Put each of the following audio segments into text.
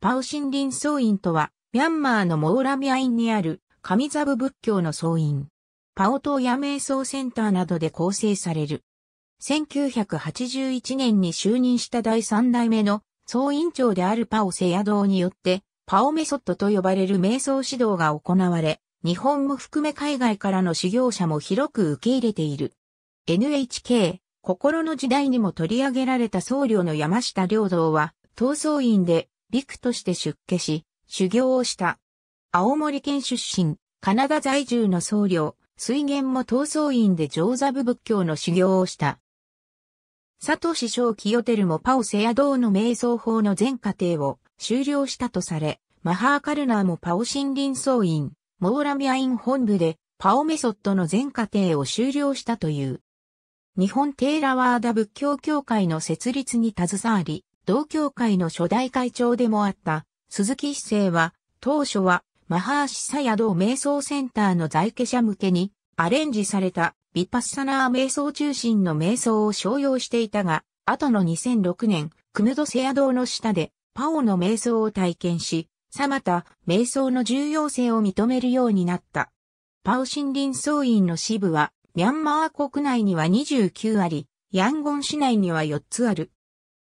パウ森林僧院とは、ミャンマーのモーラミアインにある、ミザブ仏教の僧院。パオ島や瞑想センターなどで構成される。1981年に就任した第3代目の総院長であるパオセヤ堂によって、パオメソッドと呼ばれる瞑想指導が行われ、日本も含め海外からの修行者も広く受け入れている。NHK、心の時代にも取り上げられた僧侶の山下良道は、闘争院で陸として出家し、修行をした。青森県出身、カナダ在住の僧侶、水源も闘争院で上座部仏教の修行をした。佐藤師匠清ルもパオセア道の瞑想法の全過程を終了したとされ、マハーカルナーもパオ森林僧院、モーラミアイン本部でパオメソッドの全過程を終了したという。日本テーラワーダ仏教協会の設立に携わり、同協会の初代会長でもあった鈴木市政は、当初はマハーシサヤ道瞑想センターの在家者向けにアレンジされたビパッサナー瞑想中心の瞑想を商用していたが、後の2006年、クムドセヤ道の下でパオの瞑想を体験し、さまた瞑想の重要性を認めるようになった。パオ森林総員の支部は、ミャンマー国内には29あり、ヤンゴン市内には4つある。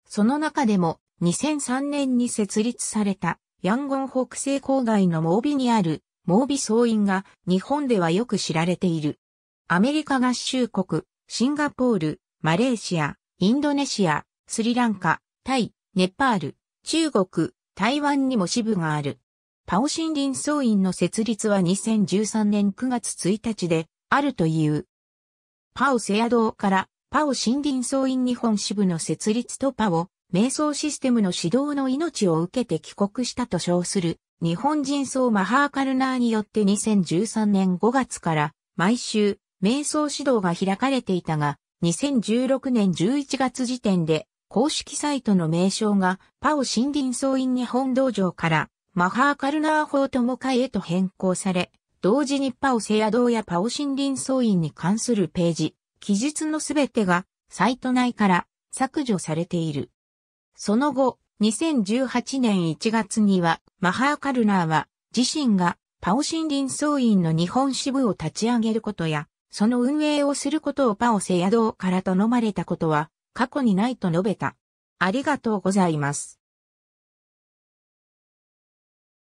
その中でも2003年に設立されたヤンゴン北西郊外のモービにあるモービ総院が日本ではよく知られている。アメリカ合衆国、シンガポール、マレーシア、インドネシア、スリランカ、タイ、ネパール、中国、台湾にも支部がある。パオ森林総院の設立は2013年9月1日であるという。パオセア島からパオ森林総員日本支部の設立とパオ、瞑想システムの指導の命を受けて帰国したと称する日本人総マハーカルナーによって2013年5月から毎週瞑想指導が開かれていたが2016年11月時点で公式サイトの名称がパオ森林総員日本道場からマハーカルナー法友会へと変更され同時にパオセア道やパオ森林総員に関するページ記述のすべてがサイト内から削除されている。その後、2018年1月には、マハーカルナーは自身がパオ森林総員の日本支部を立ち上げることや、その運営をすることをパオセヤドから頼まれたことは過去にないと述べた。ありがとうございます。